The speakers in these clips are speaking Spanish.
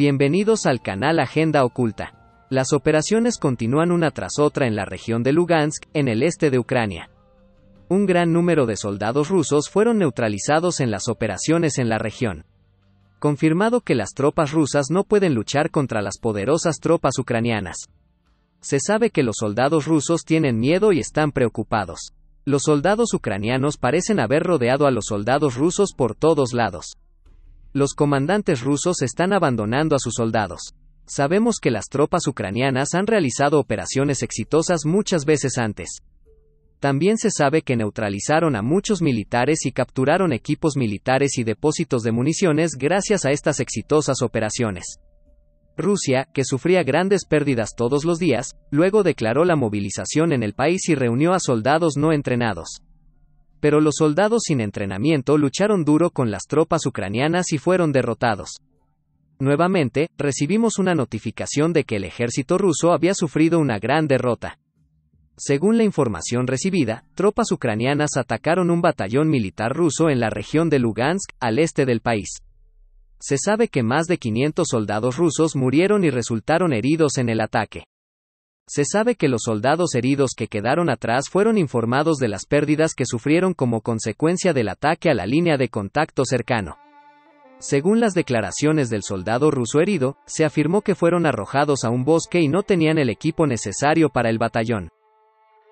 Bienvenidos al canal Agenda Oculta. Las operaciones continúan una tras otra en la región de Lugansk, en el este de Ucrania. Un gran número de soldados rusos fueron neutralizados en las operaciones en la región. Confirmado que las tropas rusas no pueden luchar contra las poderosas tropas ucranianas. Se sabe que los soldados rusos tienen miedo y están preocupados. Los soldados ucranianos parecen haber rodeado a los soldados rusos por todos lados. Los comandantes rusos están abandonando a sus soldados. Sabemos que las tropas ucranianas han realizado operaciones exitosas muchas veces antes. También se sabe que neutralizaron a muchos militares y capturaron equipos militares y depósitos de municiones gracias a estas exitosas operaciones. Rusia, que sufría grandes pérdidas todos los días, luego declaró la movilización en el país y reunió a soldados no entrenados pero los soldados sin entrenamiento lucharon duro con las tropas ucranianas y fueron derrotados. Nuevamente, recibimos una notificación de que el ejército ruso había sufrido una gran derrota. Según la información recibida, tropas ucranianas atacaron un batallón militar ruso en la región de Lugansk, al este del país. Se sabe que más de 500 soldados rusos murieron y resultaron heridos en el ataque. Se sabe que los soldados heridos que quedaron atrás fueron informados de las pérdidas que sufrieron como consecuencia del ataque a la línea de contacto cercano. Según las declaraciones del soldado ruso herido, se afirmó que fueron arrojados a un bosque y no tenían el equipo necesario para el batallón.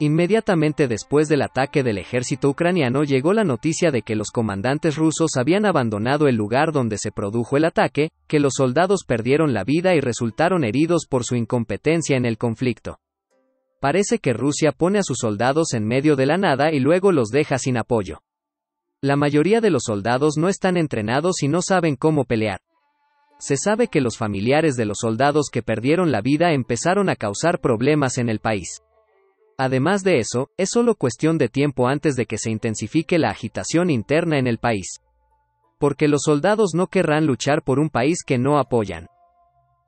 Inmediatamente después del ataque del ejército ucraniano llegó la noticia de que los comandantes rusos habían abandonado el lugar donde se produjo el ataque, que los soldados perdieron la vida y resultaron heridos por su incompetencia en el conflicto. Parece que Rusia pone a sus soldados en medio de la nada y luego los deja sin apoyo. La mayoría de los soldados no están entrenados y no saben cómo pelear. Se sabe que los familiares de los soldados que perdieron la vida empezaron a causar problemas en el país. Además de eso, es solo cuestión de tiempo antes de que se intensifique la agitación interna en el país. Porque los soldados no querrán luchar por un país que no apoyan.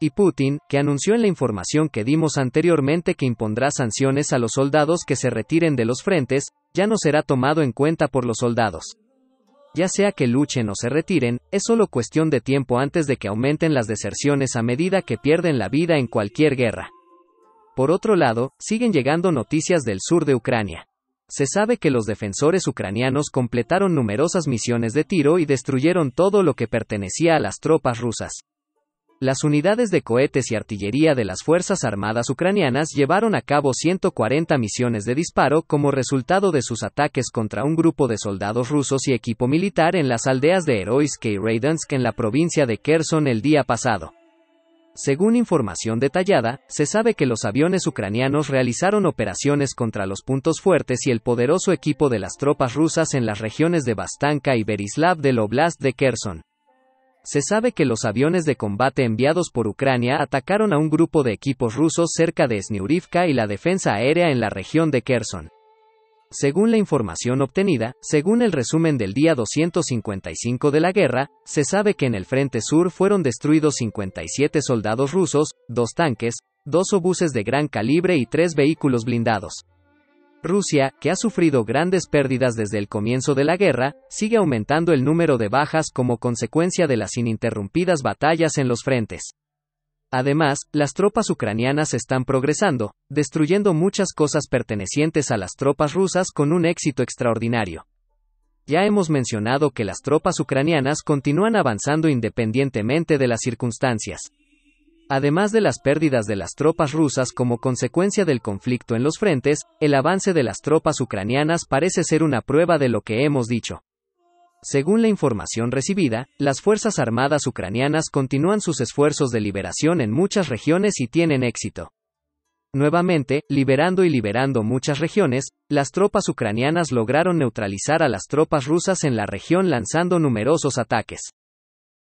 Y Putin, que anunció en la información que dimos anteriormente que impondrá sanciones a los soldados que se retiren de los frentes, ya no será tomado en cuenta por los soldados. Ya sea que luchen o se retiren, es solo cuestión de tiempo antes de que aumenten las deserciones a medida que pierden la vida en cualquier guerra. Por otro lado, siguen llegando noticias del sur de Ucrania. Se sabe que los defensores ucranianos completaron numerosas misiones de tiro y destruyeron todo lo que pertenecía a las tropas rusas. Las unidades de cohetes y artillería de las Fuerzas Armadas ucranianas llevaron a cabo 140 misiones de disparo como resultado de sus ataques contra un grupo de soldados rusos y equipo militar en las aldeas de Heroisk y Raidansk en la provincia de Kherson el día pasado. Según información detallada, se sabe que los aviones ucranianos realizaron operaciones contra los puntos fuertes y el poderoso equipo de las tropas rusas en las regiones de Bastanka y Berislav del Oblast de Kherson. Se sabe que los aviones de combate enviados por Ucrania atacaron a un grupo de equipos rusos cerca de Sniurivka y la defensa aérea en la región de Kherson. Según la información obtenida, según el resumen del día 255 de la guerra, se sabe que en el frente sur fueron destruidos 57 soldados rusos, dos tanques, dos obuses de gran calibre y tres vehículos blindados. Rusia, que ha sufrido grandes pérdidas desde el comienzo de la guerra, sigue aumentando el número de bajas como consecuencia de las ininterrumpidas batallas en los frentes. Además, las tropas ucranianas están progresando, destruyendo muchas cosas pertenecientes a las tropas rusas con un éxito extraordinario. Ya hemos mencionado que las tropas ucranianas continúan avanzando independientemente de las circunstancias. Además de las pérdidas de las tropas rusas como consecuencia del conflicto en los frentes, el avance de las tropas ucranianas parece ser una prueba de lo que hemos dicho. Según la información recibida, las Fuerzas Armadas ucranianas continúan sus esfuerzos de liberación en muchas regiones y tienen éxito. Nuevamente, liberando y liberando muchas regiones, las tropas ucranianas lograron neutralizar a las tropas rusas en la región lanzando numerosos ataques.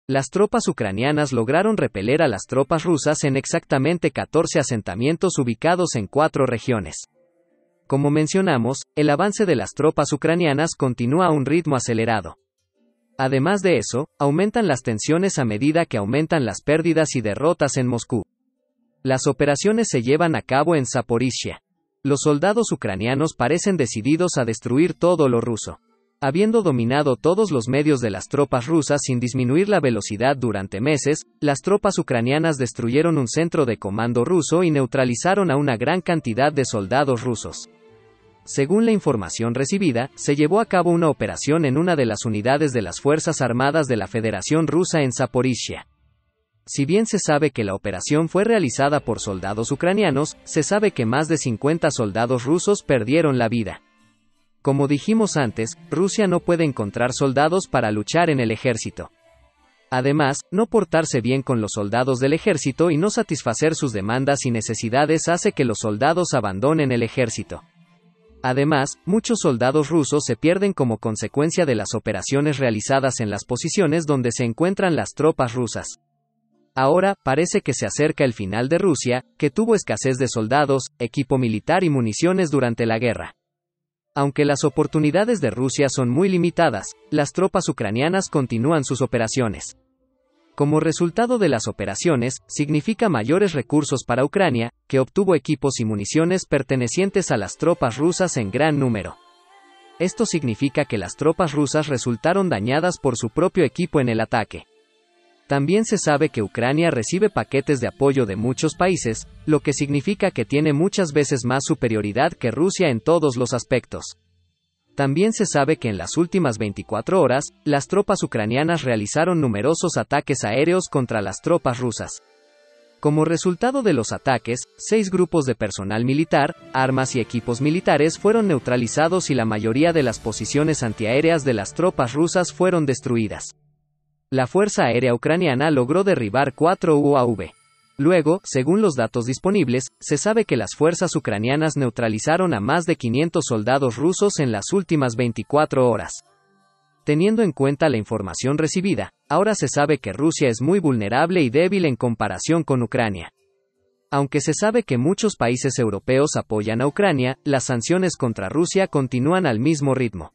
Las tropas ucranianas lograron repeler a las tropas rusas en exactamente 14 asentamientos ubicados en cuatro regiones. Como mencionamos, el avance de las tropas ucranianas continúa a un ritmo acelerado. Además de eso, aumentan las tensiones a medida que aumentan las pérdidas y derrotas en Moscú. Las operaciones se llevan a cabo en Zaporizhia. Los soldados ucranianos parecen decididos a destruir todo lo ruso. Habiendo dominado todos los medios de las tropas rusas sin disminuir la velocidad durante meses, las tropas ucranianas destruyeron un centro de comando ruso y neutralizaron a una gran cantidad de soldados rusos. Según la información recibida, se llevó a cabo una operación en una de las unidades de las Fuerzas Armadas de la Federación Rusa en Zaporizhia. Si bien se sabe que la operación fue realizada por soldados ucranianos, se sabe que más de 50 soldados rusos perdieron la vida. Como dijimos antes, Rusia no puede encontrar soldados para luchar en el ejército. Además, no portarse bien con los soldados del ejército y no satisfacer sus demandas y necesidades hace que los soldados abandonen el ejército. Además, muchos soldados rusos se pierden como consecuencia de las operaciones realizadas en las posiciones donde se encuentran las tropas rusas. Ahora, parece que se acerca el final de Rusia, que tuvo escasez de soldados, equipo militar y municiones durante la guerra. Aunque las oportunidades de Rusia son muy limitadas, las tropas ucranianas continúan sus operaciones. Como resultado de las operaciones, significa mayores recursos para Ucrania, que obtuvo equipos y municiones pertenecientes a las tropas rusas en gran número. Esto significa que las tropas rusas resultaron dañadas por su propio equipo en el ataque. También se sabe que Ucrania recibe paquetes de apoyo de muchos países, lo que significa que tiene muchas veces más superioridad que Rusia en todos los aspectos. También se sabe que en las últimas 24 horas, las tropas ucranianas realizaron numerosos ataques aéreos contra las tropas rusas. Como resultado de los ataques, seis grupos de personal militar, armas y equipos militares fueron neutralizados y la mayoría de las posiciones antiaéreas de las tropas rusas fueron destruidas. La Fuerza Aérea Ucraniana logró derribar cuatro UAV. Luego, según los datos disponibles, se sabe que las fuerzas ucranianas neutralizaron a más de 500 soldados rusos en las últimas 24 horas. Teniendo en cuenta la información recibida, ahora se sabe que Rusia es muy vulnerable y débil en comparación con Ucrania. Aunque se sabe que muchos países europeos apoyan a Ucrania, las sanciones contra Rusia continúan al mismo ritmo.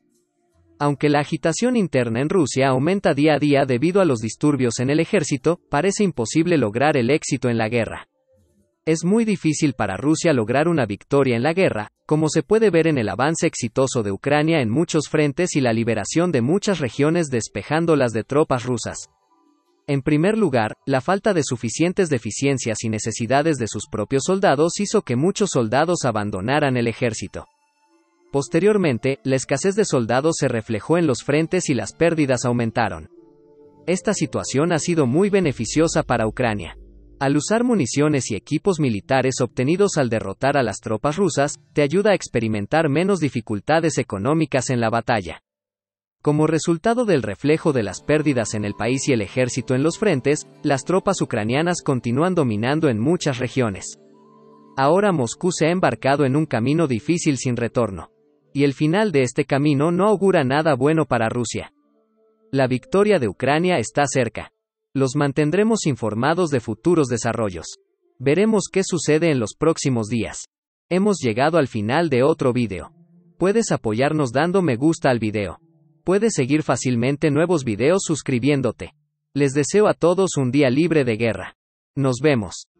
Aunque la agitación interna en Rusia aumenta día a día debido a los disturbios en el ejército, parece imposible lograr el éxito en la guerra. Es muy difícil para Rusia lograr una victoria en la guerra, como se puede ver en el avance exitoso de Ucrania en muchos frentes y la liberación de muchas regiones despejándolas de tropas rusas. En primer lugar, la falta de suficientes deficiencias y necesidades de sus propios soldados hizo que muchos soldados abandonaran el ejército. Posteriormente, la escasez de soldados se reflejó en los frentes y las pérdidas aumentaron. Esta situación ha sido muy beneficiosa para Ucrania. Al usar municiones y equipos militares obtenidos al derrotar a las tropas rusas, te ayuda a experimentar menos dificultades económicas en la batalla. Como resultado del reflejo de las pérdidas en el país y el ejército en los frentes, las tropas ucranianas continúan dominando en muchas regiones. Ahora Moscú se ha embarcado en un camino difícil sin retorno y el final de este camino no augura nada bueno para Rusia. La victoria de Ucrania está cerca. Los mantendremos informados de futuros desarrollos. Veremos qué sucede en los próximos días. Hemos llegado al final de otro vídeo. Puedes apoyarnos dando me gusta al video. Puedes seguir fácilmente nuevos videos suscribiéndote. Les deseo a todos un día libre de guerra. Nos vemos.